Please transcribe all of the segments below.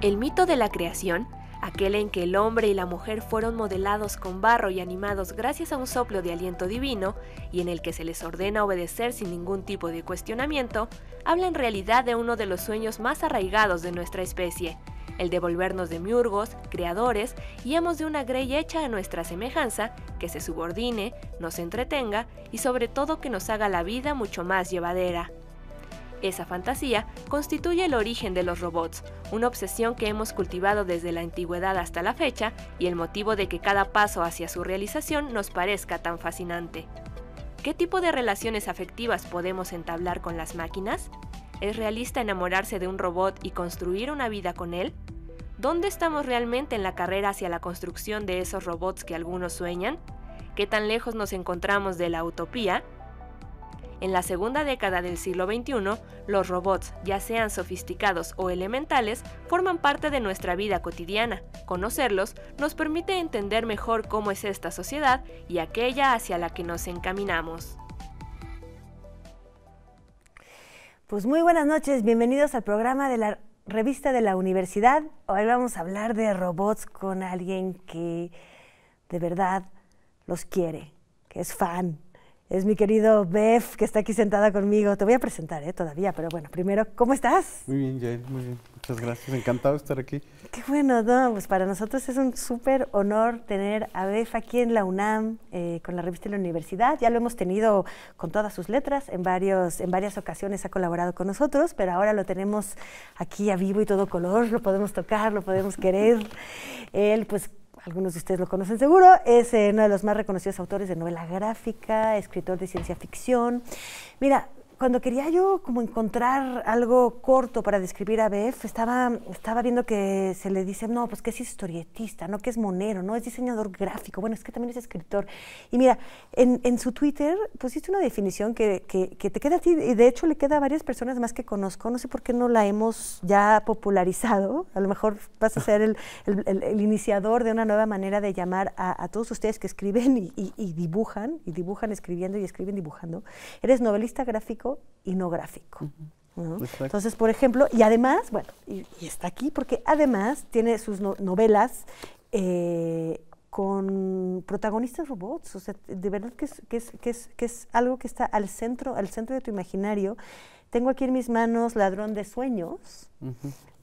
El mito de la creación, aquel en que el hombre y la mujer fueron modelados con barro y animados gracias a un soplo de aliento divino, y en el que se les ordena obedecer sin ningún tipo de cuestionamiento, habla en realidad de uno de los sueños más arraigados de nuestra especie, el devolvernos de miurgos, creadores y hemos de una grey hecha a nuestra semejanza, que se subordine, nos entretenga y sobre todo que nos haga la vida mucho más llevadera. Esa fantasía constituye el origen de los robots, una obsesión que hemos cultivado desde la antigüedad hasta la fecha y el motivo de que cada paso hacia su realización nos parezca tan fascinante. ¿Qué tipo de relaciones afectivas podemos entablar con las máquinas? ¿Es realista enamorarse de un robot y construir una vida con él? ¿Dónde estamos realmente en la carrera hacia la construcción de esos robots que algunos sueñan? ¿Qué tan lejos nos encontramos de la utopía? En la segunda década del siglo XXI, los robots, ya sean sofisticados o elementales, forman parte de nuestra vida cotidiana. Conocerlos nos permite entender mejor cómo es esta sociedad y aquella hacia la que nos encaminamos. Pues muy buenas noches, bienvenidos al programa de la revista de la universidad. Hoy vamos a hablar de robots con alguien que de verdad los quiere, que es fan. Es mi querido Bev que está aquí sentada conmigo. Te voy a presentar ¿eh? todavía, pero bueno, primero, ¿cómo estás? Muy bien, Jay, muy bien. Muchas gracias, encantado de estar aquí. Qué bueno, no, pues para nosotros es un súper honor tener a Bef aquí en la UNAM, eh, con la revista de la universidad. Ya lo hemos tenido con todas sus letras, en, varios, en varias ocasiones ha colaborado con nosotros, pero ahora lo tenemos aquí a vivo y todo color, lo podemos tocar, lo podemos querer. Él, pues algunos de ustedes lo conocen seguro, es eh, uno de los más reconocidos autores de novela gráfica, escritor de ciencia ficción. Mira, cuando quería yo como encontrar algo corto para describir a BF, estaba, estaba viendo que se le dice, no, pues que es historietista, no, que es monero, no, es diseñador gráfico, bueno, es que también es escritor. Y mira, en, su Twitter pusiste una definición que, que, te queda a ti, y de hecho le queda a varias personas más que conozco, no sé por qué no la hemos ya popularizado, a lo mejor vas a ser el, iniciador de una nueva manera de llamar a, todos ustedes que escriben y dibujan, y dibujan escribiendo y escriben dibujando. Eres novelista gráfico inográfico. Entonces, por ejemplo, y además, bueno, y, está aquí porque además tiene sus novelas eh, con protagonistas robots, o sea, de verdad que es, que, es, algo que está al centro, al centro de tu imaginario. Tengo aquí en mis manos Ladrón de Sueños,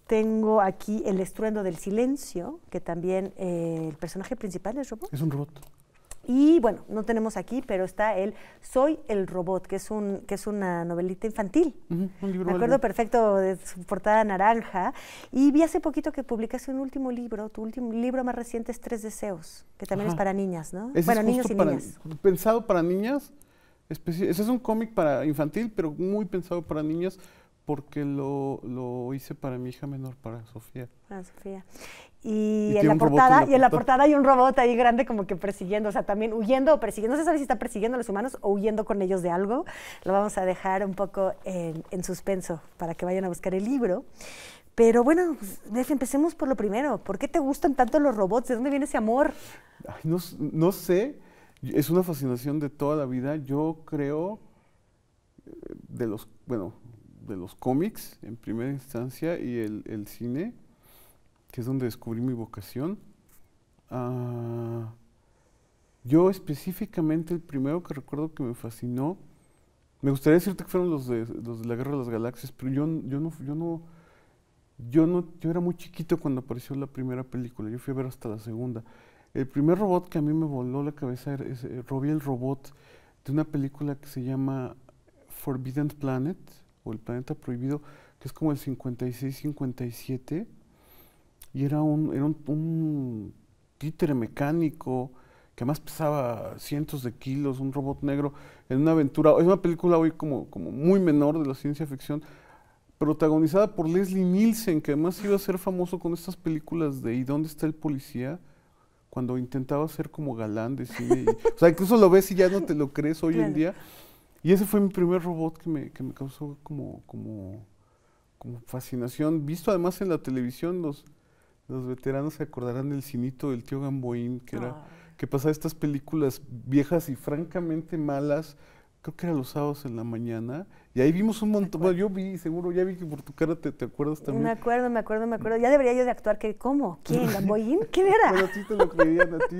Tengo aquí el estruendo del silencio, que también eh, el personaje principal es robot. Es un robot. Y bueno, no tenemos aquí, pero está el Soy el Robot, que es, un, que es una novelita infantil. un libro Me acuerdo perfecto de su portada naranja. Y vi hace poquito que publicaste un último libro, tu último libro más reciente es Tres Deseos, que también es para niñas, ¿no? bueno, niños y niñas. Pensado para niñas. Ese es un cómic para infantil, pero muy pensado para niñas porque lo, hice para mi hija menor, para Sofía. Para Sofía. Y, en, la portada, y en la portada hay un robot ahí grande como que persiguiendo, o sea, también huyendo o persiguiendo, no se sabe si está persiguiendo a los humanos o huyendo con ellos de algo. Lo vamos a dejar un poco en, suspenso para que vayan a buscar el libro. Pero bueno, Def, empecemos por lo primero. ¿Por qué te gustan tanto los robots? ¿De dónde viene ese amor? no, no sé, es una fascinación de toda la vida. Yo creo eh, de los, bueno, de los cómics en primera instancia y el, cine, que es donde descubrí mi vocación. Ah, yo específicamente el primero que recuerdo que me fascinó, me gustaría decirte que fueron los de, los de la Guerra de las Galaxias, pero yo, yo no, yo no, yo no, yo era muy chiquito cuando apareció la primera película, yo fui a ver hasta la segunda. El primer robot que a mí me voló la cabeza es eh, Robbie el Robot, de una película que se llama Forbidden Planet, el Planeta Prohibido, que es como el 56-57, y era, un, era un, títere mecánico que además pesaba cientos de kilos, un robot negro, en una aventura, es una película hoy como, como muy menor de la ciencia ficción, protagonizada por Leslie Nielsen, que además iba a ser famoso con estas películas de ¿Y dónde está el policía? cuando intentaba ser como galán de cine. o sea, incluso lo ves y ya no te lo crees hoy en día. Y ese fue mi primer robot que me, que me causó como, como, como, fascinación. Visto además en la televisión, los, veteranos se acordarán del cinito del tío Gamboín, que, era, ah. que pasaba estas películas viejas y francamente malas, creo que era los sábados en la mañana, y ahí vimos un montón, bueno, yo vi, seguro, ya vi que por tu cara te, te, acuerdas también. Me acuerdo, me acuerdo, me acuerdo. Ya debería yo de actuar, que ¿cómo? ¿Quién? ¿Gamboín? ¿Quién era? Pero a ti lo creían, a ti.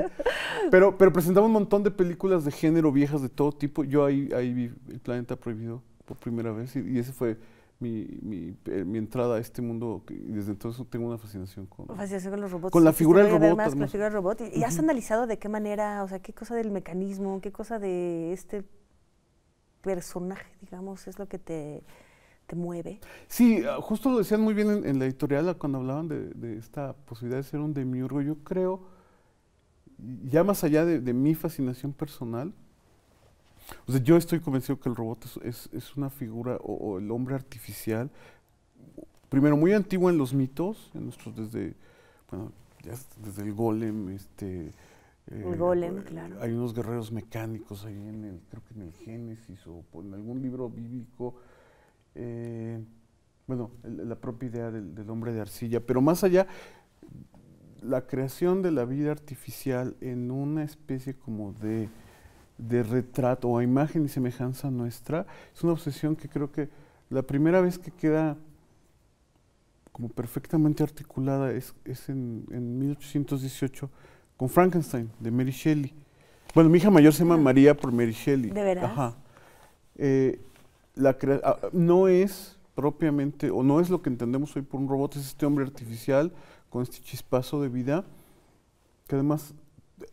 Pero, presentaba un montón de películas de género, viejas de todo tipo. Yo ahí, ahí vi El Planeta Prohibido por primera vez, y, ese fue... Mi, eh, mi, entrada a este mundo y desde entonces tengo una fascinación con, fascinación con los robots. Con la figura del robot. con la figura robot. ¿Y, has analizado de qué manera, o sea, qué cosa del mecanismo, qué cosa de este personaje, digamos, es lo que te, mueve. Sí, ah, justo lo decían muy bien en, la editorial cuando hablaban de, esta posibilidad de ser un demiurgo. Yo creo, ya más allá de, mi fascinación personal, o sea, yo estoy convencido que el robot es, una figura o, el hombre artificial, primero muy antiguo en los mitos, en nuestros desde, bueno, desde el golem, este, el eh, golem, eh, claro. Hay unos guerreros mecánicos ahí en el, creo que en el Génesis o en algún libro bíblico. Eh, bueno, la propia idea del, hombre de arcilla, pero más allá, la creación de la vida artificial en una especie como de, retrato o a imagen y semejanza nuestra, es una obsesión que creo que la primera vez que queda como perfectamente articulada es, en 1818 con Frankenstein, de Mary Shelley. Bueno, mi hija mayor se llama ah. María por Mary Shelley. ¿De verdad? Ajá. Eh, la ah, no es propiamente, o no es lo que entendemos hoy por un robot, es este hombre artificial con este chispazo de vida, que además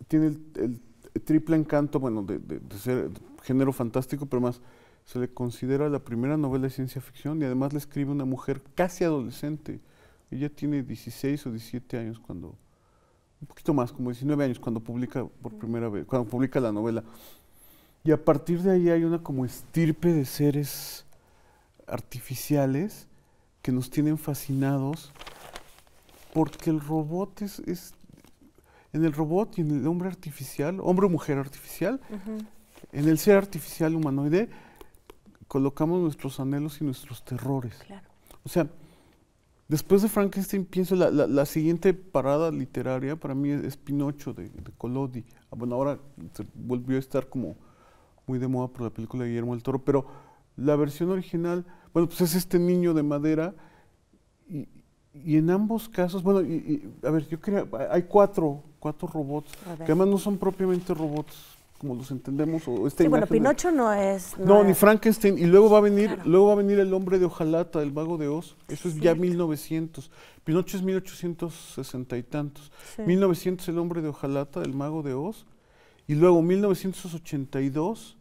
tiene el, triple encanto, bueno, de, ser género fantástico, pero más se le considera la primera novela de ciencia ficción y además la escribe una mujer casi adolescente. Ella tiene 16 o 17 años cuando un poquito más, como 19 años, cuando publica por primera vez, cuando publica la novela. Y a partir de ahí hay una como estirpe de seres artificiales que nos tienen fascinados porque el robot es, en el robot y en el hombre artificial, hombre o mujer artificial, en el ser artificial humanoide, colocamos nuestros anhelos y nuestros terrores. O sea, Después de Frankenstein, pienso, la, la, siguiente parada literaria para mí es, Pinocho de, de Colodi. Ah, bueno, ahora se volvió a estar como muy de moda por la película de Guillermo del Toro, pero la versión original, bueno, pues es este niño de madera y, y en ambos casos, bueno, a ver, yo creo hay cuatro, cuatro robots, que además no son propiamente robots como los entendemos o sí, bueno, Pinocho no es no, ni Frankenstein y luego va a venir luego va a venir el hombre de Ojalata, el mago de Oz. Eso es ya 1900. Pinocho es 1860 y tantos. 1900 el hombre de Ojalata, el mago de Oz y luego 1982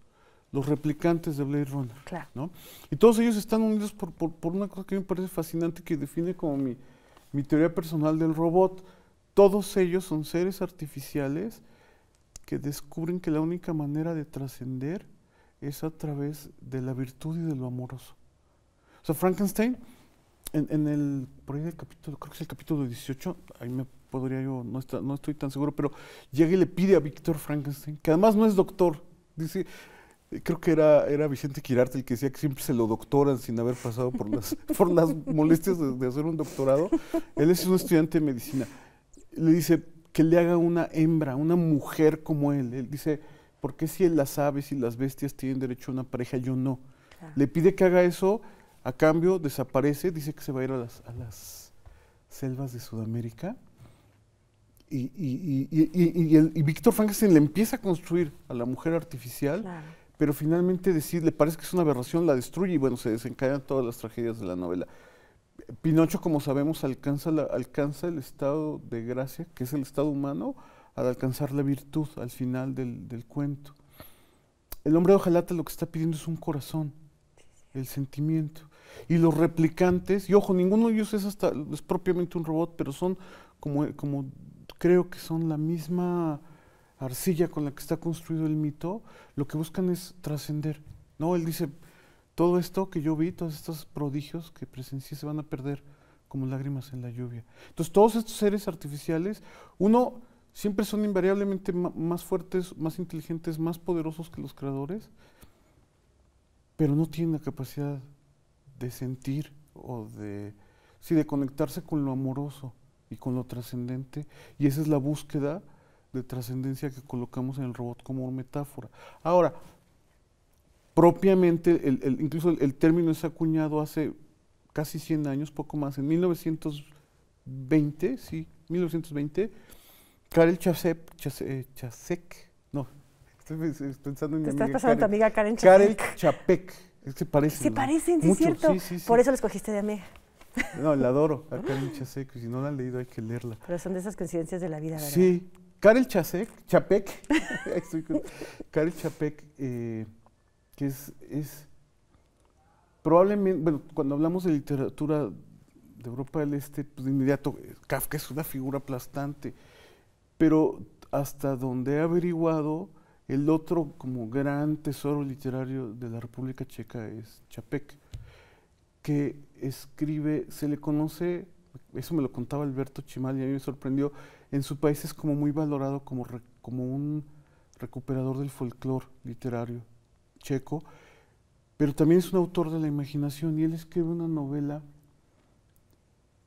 los replicantes de Blade Runner. Claro. ¿no? Y todos ellos están unidos por, por, por, una cosa que me parece fascinante que define como mi, mi teoría personal del robot. Todos ellos son seres artificiales descubren que la única manera de trascender es a través de la virtud y de lo amoroso. O sea, Frankenstein, en, en el, por ahí del capítulo, creo que es el capítulo 18, ahí me podría yo, no, no estoy tan seguro, pero llega y le pide a Víctor Frankenstein, que además no es doctor, dice, eh, creo que era, era Vicente Quirarte el que decía que siempre se lo doctoran sin haber pasado por las, por las molestias de, de hacer un doctorado. Él es un estudiante de medicina. Le dice, que le haga una hembra, una mujer como él. Él dice, ¿por qué si las aves y las bestias tienen derecho a una pareja, yo no? Le pide que haga eso, a cambio desaparece, dice que se va a ir a las, selvas de Sudamérica. Y, y, Víctor Frankenstein le empieza a construir a la mujer artificial, pero finalmente decide, le parece que es una aberración, la destruye y bueno, se desencadenan todas las tragedias de la novela. Pinocho, como sabemos, alcanza, alcanza el estado de gracia, que es el estado humano, al alcanzar la virtud al final del, cuento. El hombre de ojalata, lo que está pidiendo es un corazón, el sentimiento. Y los replicantes, y ojo, ninguno de ellos es, hasta, es propiamente un robot, pero son como, como creo que son la misma arcilla con la que está construido el mito, lo que buscan es trascender. ¿no? Él dice, todo esto que yo vi, todos estos prodigios que presencié se van a perder como lágrimas en la lluvia. Entonces todos estos seres artificiales, uno, siempre son invariablemente más fuertes, más inteligentes, más poderosos que los creadores, pero no tienen la capacidad de sentir o de, sí, de conectarse con lo amoroso y con lo trascendente. Y esa es la búsqueda de trascendencia que colocamos en el robot como metáfora. Ahora, propiamente, el, el, incluso el, término es acuñado hace casi 100 años, poco más, en 1920, sí, 1920, Karel Chasek, eh, no, estoy pensando en mi estás pasando tu amiga Karen Chapek. Karel Chapek, se parecen. Se parecen, sí, es cierto. Por eso la escogiste de mí. No, la adoro, a Karel Chasek, si no la han leído hay que leerla. Pero son de esas coincidencias de la vida, ¿verdad? Sí, Karel Chasek, Chapek, Karel Chapek, eh, que es, probablemente, bueno, cuando hablamos de literatura de Europa del Este, pues de inmediato eh, Kafka es una figura aplastante, pero hasta donde he averiguado, el otro como gran tesoro literario de la República Checa es Chapek, que escribe, se le conoce, eso me lo contaba Alberto Chimal y a mí me sorprendió, en su país es como muy valorado como, como un recuperador del folclore literario checo, pero también es un autor de la imaginación y él escribe una novela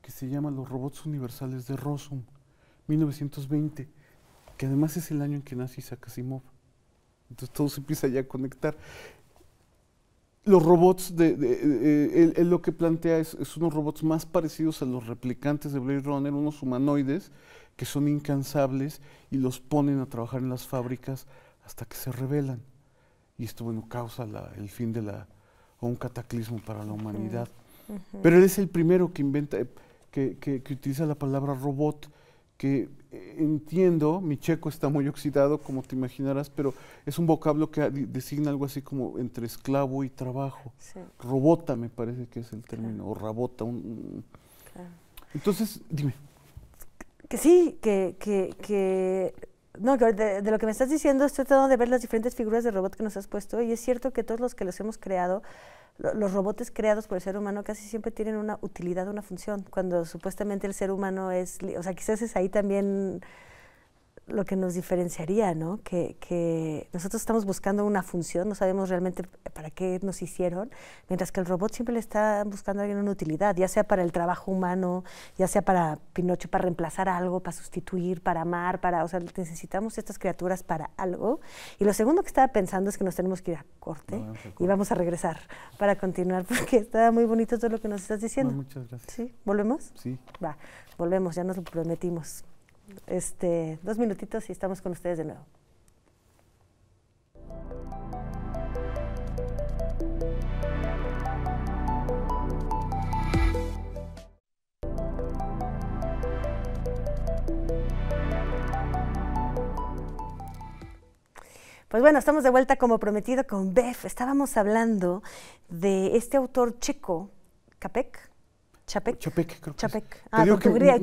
que se llama Los robots universales de Rossum, 1920, que además es el año en que nace Isaac Asimov. Entonces todo se empieza ya a conectar. Los robots, de, él, lo que plantea es, unos robots más parecidos a los replicantes de Blade Runner, unos humanoides que son incansables y los ponen a trabajar en las fábricas hasta que se rebelan y esto bueno causa el fin de la o un cataclismo para la humanidad. Pero él es el primero que inventa, eh, que, que, utiliza la palabra robot, que eh, entiendo, mi checo está muy oxidado, como te imaginarás, pero es un vocablo que designa algo así como entre esclavo y trabajo. Robota me parece que es el término, o rabota. Entonces, dime. Que sí, que no, de, lo que me estás diciendo, estoy tratando de ver las diferentes figuras de robot que nos has puesto y es cierto que todos los que los hemos creado, los robots creados por el ser humano casi siempre tienen una utilidad, una función, cuando supuestamente el ser humano es, o sea, quizás es ahí también lo que nos diferenciaría, ¿no? Que, nosotros estamos buscando una función, no sabemos realmente para qué nos hicieron, mientras que el robot siempre le está buscando a alguien una utilidad, ya sea para el trabajo humano, ya sea para Pinocho, para reemplazar algo, para sustituir, para amar, para, o sea, necesitamos estas criaturas para algo. Y lo segundo que estaba pensando es que nos tenemos que ir a corte ah, y vamos a regresar para continuar, porque está muy bonito todo lo que nos estás diciendo. muchas gracias. Sí, volvemos. Sí. Va, volvemos, ya nos lo prometimos este, dos minutitos y estamos con ustedes de nuevo. Pues bueno, estamos de vuelta como prometido con Bef. Estábamos hablando de este autor checo, Capek, Chapec. Chapec, creo que Chapec. Ah,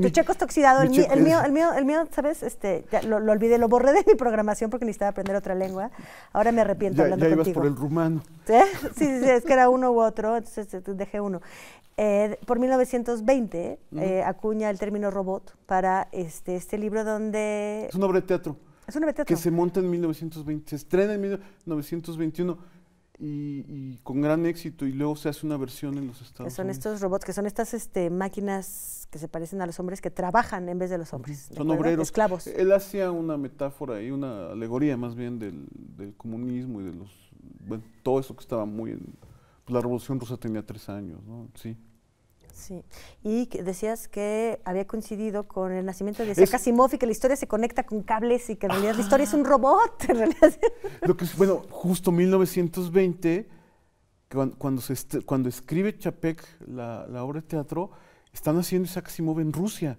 tu checo está oxidado. El, mío, el, mío, el, mío, ¿sabes? Este, lo, olvidé, lo borré de mi programación porque necesitaba aprender otra lengua. Ahora me arrepiento ya, hablando ya ibas por el rumano. ¿Sí? ¿Sí? Sí, es que era uno u otro, entonces este, dejé uno. Eh, por 1920 eh, acuña el término robot para este, este libro donde... Es un obra de teatro. Es una obra de teatro. Que se monta en 1920, se estrena en 1921 y, con gran éxito y luego se hace una versión en los Estados son Unidos. Son estos robots que son estas este, máquinas que se parecen a los hombres que trabajan en vez de los hombres. ¿de son obreros. Esclavos. Él hacía una metáfora y una alegoría más bien del, comunismo y de los bueno, todo eso que estaba muy pues, la Revolución Rusa tenía tres años, ¿no? Sí. Sí, y decías que había coincidido con el nacimiento de Isaac Asimov y que la historia se conecta con cables y que en realidad la historia es un robot. En realidad. que bueno, justo 1920, cuando, cuando, escribe Chapek la, obra de teatro, están haciendo Isaac Asimov en Rusia.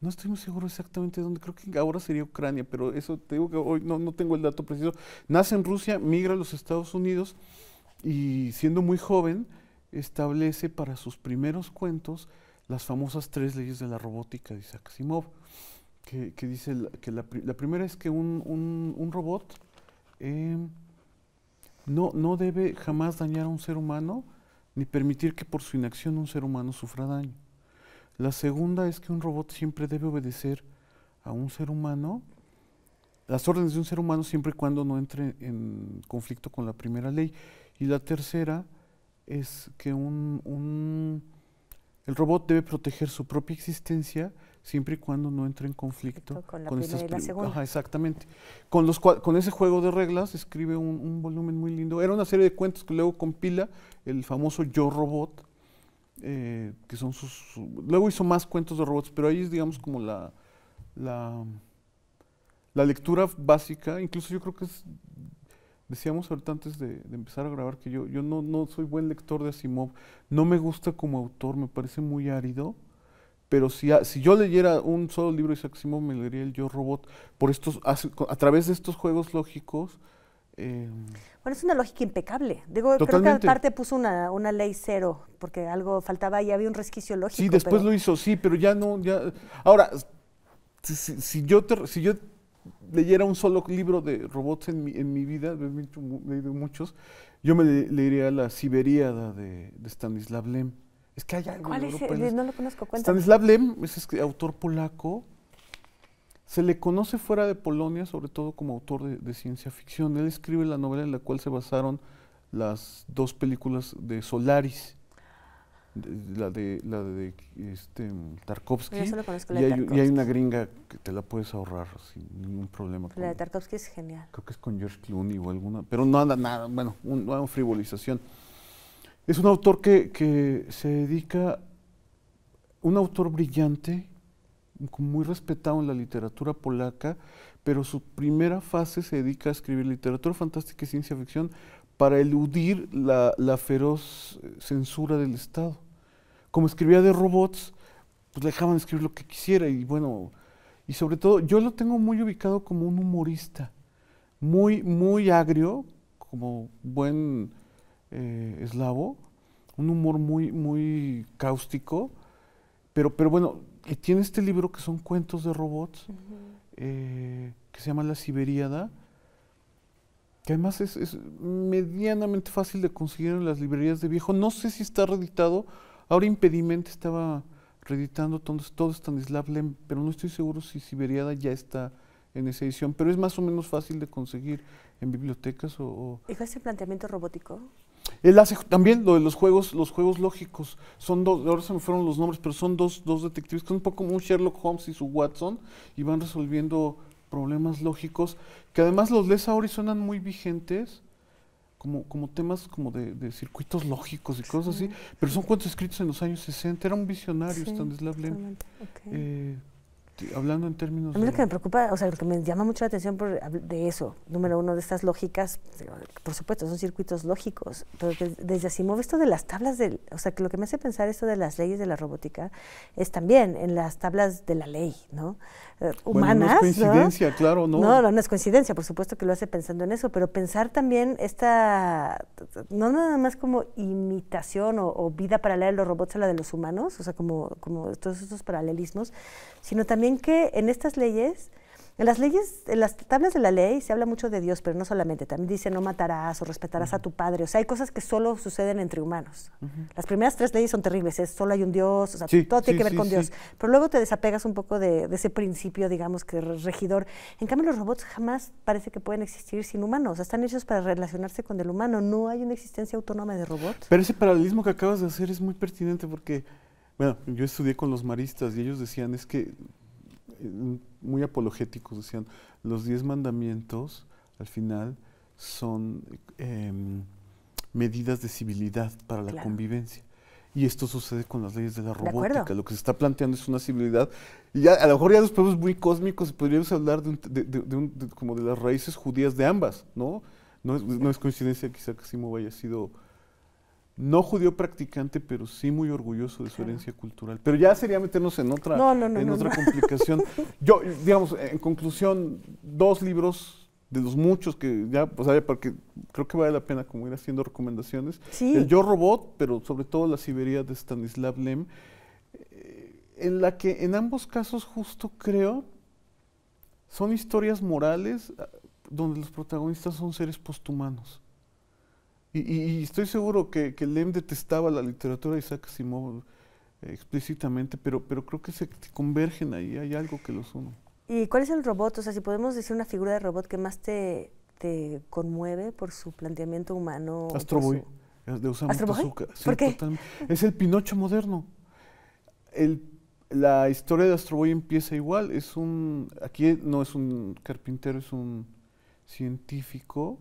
No estoy muy seguro exactamente de dónde, creo que ahora sería Ucrania, pero eso te digo que hoy no, no tengo el dato preciso. Nace en Rusia, migra a los Estados Unidos y siendo muy joven establece para sus primeros cuentos las famosas tres leyes de la robótica de Isaac Asimov, que, dice que la, primera es que un, robot eh, no, no debe jamás dañar a un ser humano ni permitir que por su inacción un ser humano sufra daño. La segunda es que un robot siempre debe obedecer a un ser humano, las órdenes de un ser humano siempre y cuando no entre en conflicto con la primera ley. Y la tercera es que un, un, el robot debe proteger su propia existencia siempre y cuando no entre en conflicto con estas personas exactamente. Con, los, con ese juego de reglas escribe un, volumen muy lindo. Era una serie de cuentos que luego compila el famoso Yo Robot, eh, que son sus... luego hizo más cuentos de robots, pero ahí es, digamos, como la, la, la lectura básica. Incluso yo creo que es Decíamos ahorita antes de, empezar a grabar que yo, yo no, no, soy buen lector de Asimov. No me gusta como autor, me parece muy árido. Pero si, si yo leyera un solo libro de Isaac Asimov, me leería el Yo Robot. Por estos, a, través de estos juegos lógicos, em, bueno, es una lógica impecable. Digo, creo que aparte puso una, ley cero, porque algo faltaba y había un resquicio lógico. Sí, después lo hizo, sí, pero ya no, ya. Ahora, si, si, si yo si yo leyera un solo libro de robots en mi, en mi vida, he leído muchos, yo me leería La Siberíada de, Stanislav Lem. Es que hay algo ¿Cuál es? no lo conozco, Stanislav Lem es, autor polaco. Se le conoce fuera de Polonia, sobre todo como autor de, ciencia ficción. Él escribe la novela en la cual se basaron las dos películas de Solaris la de la de este Tarkovsky y, hay, una gringa que te la puedes ahorrar sin ningún problema la de Tarkovsky es genial creo que es con George Clooney o alguna pero no anda nada bueno no una frivolización es un autor que, que se dedica un autor brillante muy respetado en la literatura polaca pero su primera fase se dedica a escribir literatura fantástica y ciencia ficción para eludir la, feroz censura del Estado. Como escribía de robots, pues le dejaban escribir lo que quisiera y bueno, y sobre todo yo lo tengo muy ubicado como un humorista, muy, muy agrio, como buen eh, eslavo, un humor muy, muy cáustico, pero, pero bueno, que eh, tiene este libro que son cuentos de robots, eh, que se llama La Siberiada, y además es, medianamente fácil de conseguir en las librerías de viejo. No sé si está reeditado. Ahora Impediment estaba reeditando todo, todo Stanislav Lem, pero no estoy seguro si Siberiada ya está en esa edición. Pero es más o menos fácil de conseguir en bibliotecas o... o ese planteamiento robótico? Él hace también lo de los juegos, los juegos lógicos. Son dos, ahora se me fueron los nombres, pero son dos, dos detectives que son un poco como un Sherlock Holmes y su Watson y van resolviendo problemas lógicos que además los lees ahora y suenan muy vigentes. Como, como temas como de, de circuitos lógicos y cosas así, pero son cuentos escritos en los años 60, era un visionario sí, Stanislav Lem. Este, hablando en términos... A mí lo que me preocupa, o sea, lo que me llama mucho la atención por, de eso, número uno, de estas lógicas, por supuesto, son circuitos lógicos, pero que desde mueve esto de las tablas, del, o sea, que lo que me hace pensar esto de las leyes de la robótica es también en las tablas de la ley, ¿no? humanas. Eh, bueno, no es coincidencia, claro, ¿no? ¿no? No, es coincidencia, por supuesto que lo hace pensando en eso, pero pensar también esta, no nada más como imitación o, vida paralela de los robots a la de los humanos, o sea, como, como todos estos paralelismos, sino también que en estas leyes, en las leyes, en las tablas de la ley se habla mucho de Dios, pero no solamente, también dice no matarás o respetarás a tu padre, o sea, hay cosas que solo suceden entre humanos. Las primeras tres leyes son terribles, es solo hay un Dios, o sea, todo tiene que ver con Dios, pero luego te desapegas un poco de, ese principio, digamos, que regidor. En cambio, los robots jamás parece que pueden existir sin humanos, o sea, están hechos para relacionarse con el humano, no hay una existencia autónoma de robots. Pero ese paralelismo que acabas de hacer es muy pertinente porque... Bueno, yo estudié con los maristas y ellos decían es que muy apologéticos, decían, los diez mandamientos al final son em, medidas de civilidad para la convivencia. Y esto sucede con las leyes de la robótica. lo que se está planteando es una civilidad. Y ya, a lo mejor ya los pueblos muy cósmicos podríamos hablar de, como de las raíces judías de ambas, ¿no? No es, no es coincidencia quizá que Simo haya sido no judío practicante, pero sí muy orgulloso de su herencia cultural. Pero ya sería meternos en otra, en otra complicación. Yo, digamos, en conclusión, dos libros de los muchos que ya, pues porque creo que vale la pena como ir haciendo recomendaciones. El Yo Robot, pero sobre todo La Siberia de Stanislav Lem, eh, en la que en ambos casos justo creo son historias morales ah, donde los protagonistas son seres posthumanos y, estoy seguro que, que, Lem detestaba la literatura de Isaac Asimov eh, explícitamente, pero, pero creo que se convergen ahí, hay algo que los uno. ¿Y cuál es el robot? O sea, si podemos decir una figura de robot que más te, conmueve por su planteamiento humano. Astroboy, eh, de Osamu ¿Astro Es el Pinocho moderno. El, la historia de Astroboy empieza igual. Es un, aquí no es un carpintero, es un científico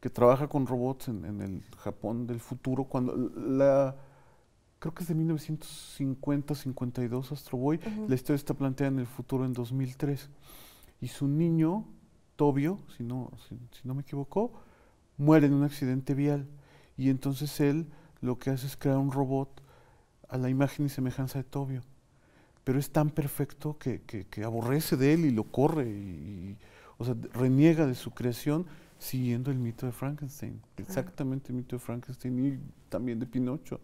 que trabaja con robots en, el Japón del futuro, cuando la, creo que es de 1950-52 Astro Boy, la historia está planteada en el futuro en 2003, y su niño, Tobio, si no, si, no me equivoco, muere en un accidente vial, y entonces él lo que hace es crear un robot a la imagen y semejanza de Tobio, pero es tan perfecto que, aborrece de él y lo corre, y o sea, reniega de su creación, siguiendo el mito de Frankenstein, exactamente el mito de Frankenstein y también de Pinocho.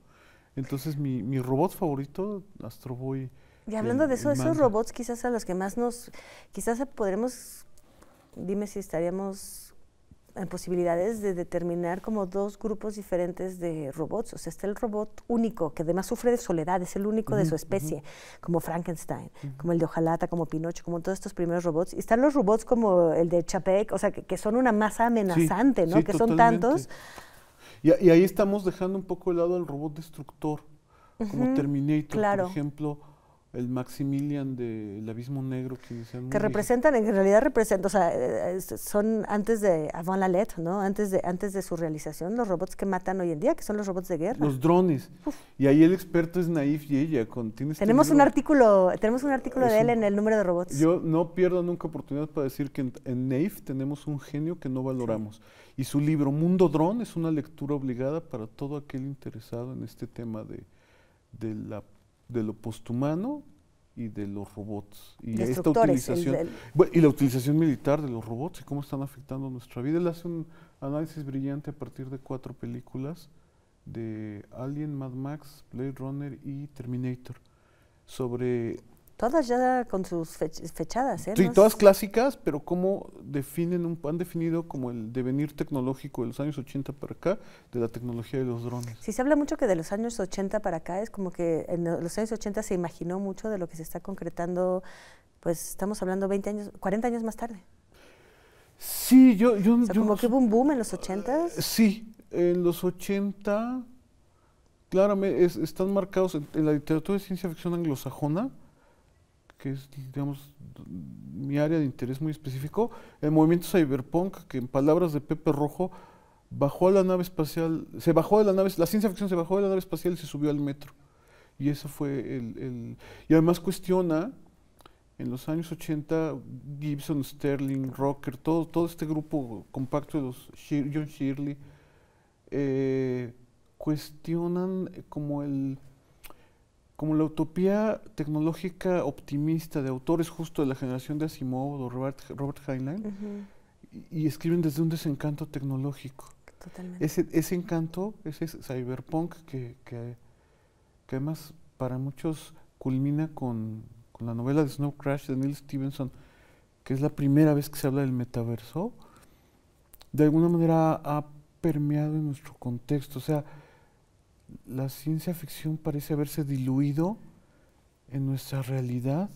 Entonces mi, robot favorito, Astro Boy. Y hablando de eso, esos robots quizás a los que más nos, quizás podremos, dime si estaríamos posibilidades de determinar como dos grupos diferentes de robots. O sea, está el robot único, que además sufre de soledad, es el único de su especie, como Frankenstein, como el de Ojalata, como Pinocho, como todos estos primeros robots. Y están los robots como el de Chapek, o sea, que, son una masa amenazante, ¿no? que son tantos. Y, ahí estamos dejando un poco de lado al robot destructor, como Terminator, por ejemplo el Maximilian del Abismo Negro que que representan en realidad representan o sea eh, eh, son antes de avant la lettre no antes de antes de su realización los robots que matan hoy en día que son los robots de guerra los drones y ahí el experto es Naif y ella este tenemos un artículo tenemos un artículo de él en el número de robots yo no pierdo nunca oportunidad para decir que en, Naif tenemos un genio que no valoramos y su libro Mundo Drone es una lectura obligada para todo aquel interesado en este tema de de la de lo posthumano y de los robots. Y esta utilización. y la utilización militar de los robots y cómo están afectando nuestra vida. Él hace un análisis brillante a partir de cuatro películas de Alien, Mad Max, Blade Runner y Terminator sobre Todas ya con sus fechadas, ¿eh? Sí, todas clásicas, pero cómo definen un, han definido como el devenir tecnológico de los años 80 para acá de la tecnología de los drones. Sí, se habla mucho que de los años 80 para acá es como que en los años 80 se imaginó mucho de lo que se está concretando, pues estamos hablando 20 años, 40 años más tarde. Sí, yo... yo, o como que hubo un boom en los 80 eh, Sí, en los 80 claramente están marcados en, la literatura de ciencia ficción anglosajona que es, digamos, mi área de interés muy específico, el movimiento cyberpunk, que en palabras de Pepe Rojo, bajó a la nave espacial, se bajó de la nave, la ciencia ficción se bajó de la nave espacial y se subió al metro. Y eso fue el, y además cuestiona, en los años 80, Gibson, Sterling, Rocker, todo, todo este grupo compacto de los John Shirley, eh, cuestionan como el como la utopía tecnológica optimista de autores justo de la generación de Asimov o Robert, Heinlein, y, escriben desde un desencanto tecnológico. Totalmente. Ese, encanto, ese cyberpunk que, que, además para muchos culmina con, con, la novela de Snow Crash de Neil Stevenson, que es la primera vez que se habla del metaverso, de alguna manera ha permeado en nuestro contexto. O sea, la ciencia ficción parece haberse diluido en nuestra realidad,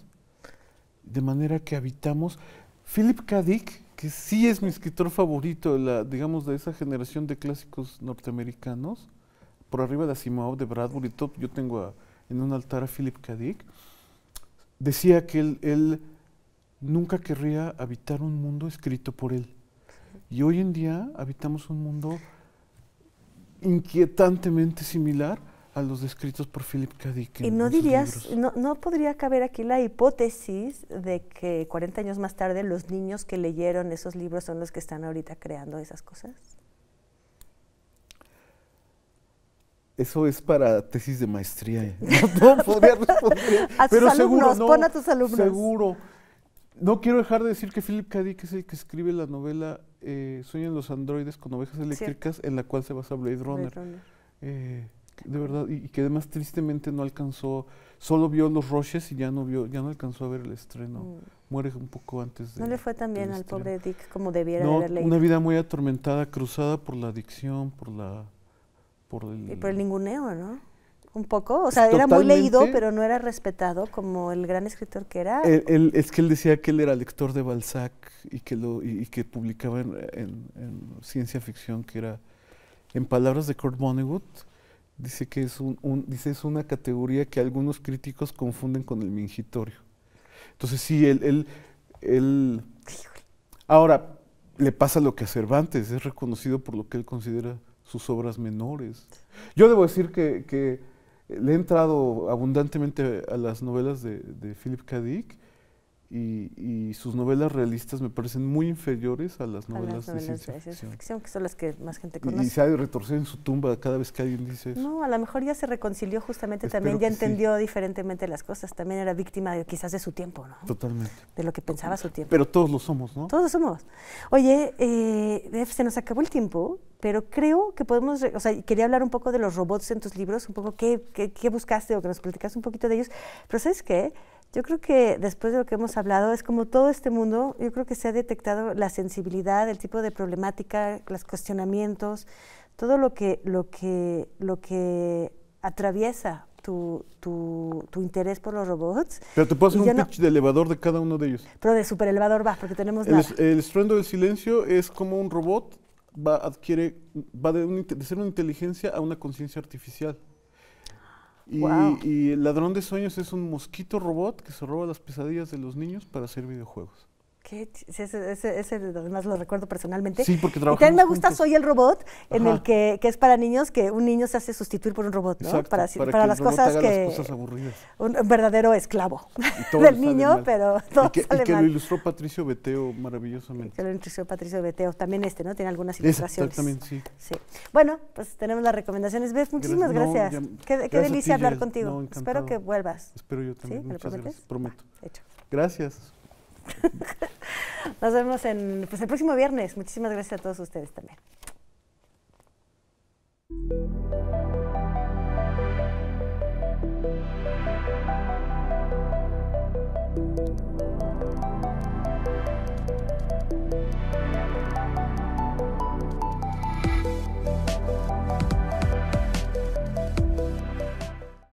de manera que habitamos. Philip K. Dick, que sí es mi escritor favorito, digamos, de esa generación de clásicos norteamericanos, por arriba de Asimov, de Bradbury, top, yo tengo en un altar a Philip K. Dick, decía que él nunca querría habitar un mundo escrito por él. Y hoy en día habitamos un mundo inquietantemente similar a los descritos por Philip K. ¿Y no dirías, no, podría caber aquí la hipótesis de que 40 años más tarde los niños que leyeron esos libros son los que están ahorita creando esas cosas? Eso es para tesis de maestría. ¿eh? no, podría responder. a tus alumnos, pon a tus alumnos. Seguro. No quiero dejar de decir que Philip K. Dick es el que escribe la novela eh, Sueñan los androides con ovejas eléctricas, en la cual se basa Blade Runner. Eh, de verdad, y, que además tristemente no alcanzó, solo vio los roches y ya no vio, ya no alcanzó a ver el estreno. Mm. Muere un poco antes de. No le fue tan bien al pobre Dick como debiera haberle de Una vida muy atormentada, cruzada por la adicción, por la por el, y por el ninguneo, ¿no? un poco, o sea, era muy leído, pero no era respetado como el gran escritor que era. es que él decía que él era lector de Balzac y que, lo, y, que publicaba en, ciencia ficción, que era, en palabras de Kurt Vonnegut, dice que es, un, dice es una categoría que algunos críticos confunden con el mingitorio. Entonces sí, él, él, ahora le pasa lo que a Cervantes, es reconocido por lo que él considera sus obras menores. Yo debo decir que le he entrado abundantemente a las novelas de, Philip K y, sus novelas realistas me parecen muy inferiores a las novelas, de, ciencia ficción, que son las que más gente conoce. Y, se ha de retorcer en su tumba cada vez que alguien dice eso. No, a lo mejor ya se reconcilió justamente también, ya entendió diferentemente las cosas, también era víctima de, quizás de su tiempo, ¿no? Totalmente. De lo que pensaba su tiempo. Pero todos lo somos, ¿no? Todos lo somos. Oye, eh, se nos acabó el tiempo, pero creo que podemos, o sea, quería hablar un poco de los robots en tus libros, un poco qué, qué buscaste o que nos platicaste un poquito de ellos, pero ¿sabes qué? Yo creo que después de lo que hemos hablado, es como todo este mundo, yo creo que se ha detectado la sensibilidad, el tipo de problemática, los cuestionamientos, todo lo que, lo que, lo que atraviesa tu, tu, tu, interés por los robots. Pero te puedo hacer un pitch de elevador de cada uno de ellos. Pero de super elevador va, porque tenemos el, nada. el estruendo del silencio es como un robot va, adquiere, va de ser una inteligencia a una conciencia artificial. Y, el Ladrón de Sueños es un mosquito robot que se roba las pesadillas de los niños para hacer videojuegos. Qué ese, ese, ese, además lo recuerdo personalmente. Sí, porque trabajamos también me gusta Soy el Robot, en el que, que, es para niños, que un niño se hace sustituir por un robot, ¿no? para, para, las cosas que... aburridas. Un, verdadero esclavo del niño, pero todo Y que, que lo ilustró Patricio Beteo maravillosamente. que lo ilustró Patricio Beteo, también este, ¿no? Tiene algunas ilustraciones. Exactamente, sí. sí. Bueno, pues tenemos las recomendaciones. Bef, muchísimas gracias. qué, delicia hablar contigo. Espero que vuelvas. Espero yo también. ¿Sí? ¿Me Prometo. hecho. Gracias. Nos vemos en, pues, el próximo viernes. Muchísimas gracias a todos ustedes también.